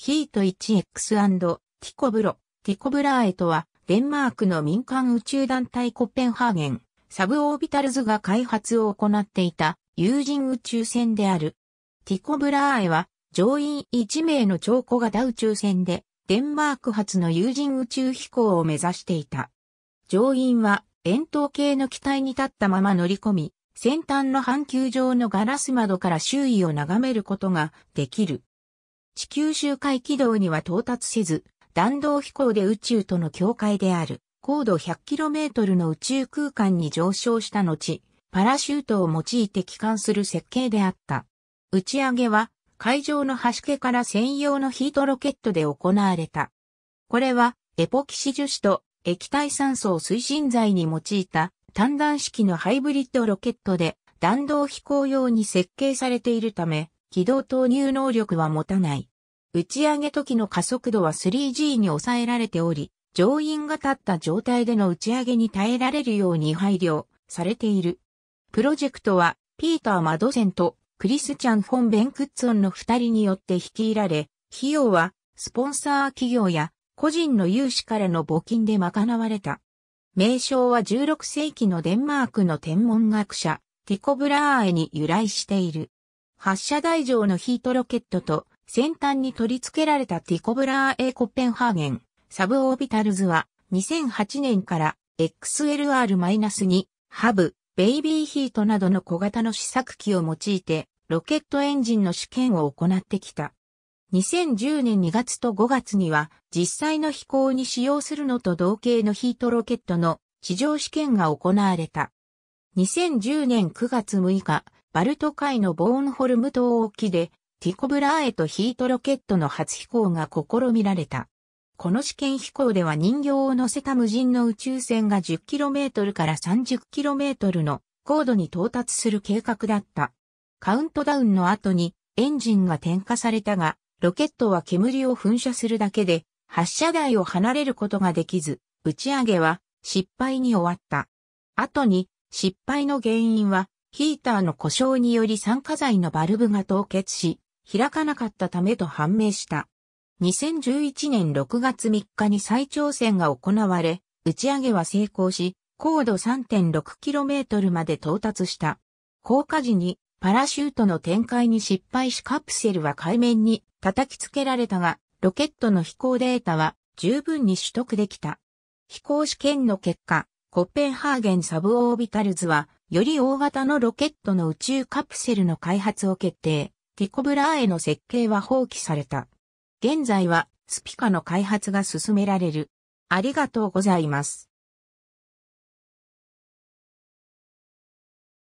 ヒート 1X& ティコブロ、ティコブラーエとは、デンマークの民間宇宙団体コペンハーゲン、サブオービタルズが開発を行っていた有人宇宙船である。ティコブラーエは、乗員1名の超小型宇宙船で、デンマーク発の有人宇宙飛行を目指していた。乗員は、円筒形の機体に立ったまま乗り込み、先端の半球状のガラス窓から周囲を眺めることができる。地球周回軌道には到達せず、弾道飛行で宇宙との境界である高度 100km の宇宙空間に上昇した後、パラシュートを用いて帰還する設計であった。打ち上げは海上の端家から専用のヒートロケットで行われた。これはエポキシ樹脂と液体酸素を推進剤に用いた単弾式のハイブリッドロケットで弾道飛行用に設計されているため、軌道投入能力は持たない。打ち上げ時の加速度は 3G に抑えられており、乗員が立った状態での打ち上げに耐えられるように配慮されている。プロジェクトは、ピーター・マドセンとクリスチャン・フォン・ベンクッツォンの二人によって率いられ、費用は、スポンサー企業や個人の融資からの募金で賄われた。名称は16世紀のデンマークの天文学者、ティコ・ブラーエに由来している。発射台上のヒートロケットと先端に取り付けられたティコブラー A コッペンハーゲンサブオービタルズは2008年から XLR-2 ハブ、ベイビーヒートなどの小型の試作機を用いてロケットエンジンの試験を行ってきた。2010年2月と5月には実際の飛行に使用するのと同型のヒートロケットの地上試験が行われた。2010年9月6日、バルト海のボーンホルム島沖で、ティコブラーエとヒートロケットの初飛行が試みられた。この試験飛行では人形を乗せた無人の宇宙船が 10km から 30km の高度に到達する計画だった。カウントダウンの後にエンジンが点火されたが、ロケットは煙を噴射するだけで発射台を離れることができず、打ち上げは失敗に終わった。後に失敗の原因はヒーターの故障により酸化剤のバルブが凍結し、開かなかったためと判明した。2011年6月3日に再挑戦が行われ、打ち上げは成功し、高度 3.6km まで到達した。降下時にパラシュートの展開に失敗しカプセルは海面に叩きつけられたが、ロケットの飛行データは十分に取得できた。飛行試験の結果、コッペンハーゲンサブオービタルズはより大型のロケットの宇宙カプセルの開発を決定、ティコブラーへの設計は放棄された。現在はスピカの開発が進められる。ありがとうございます。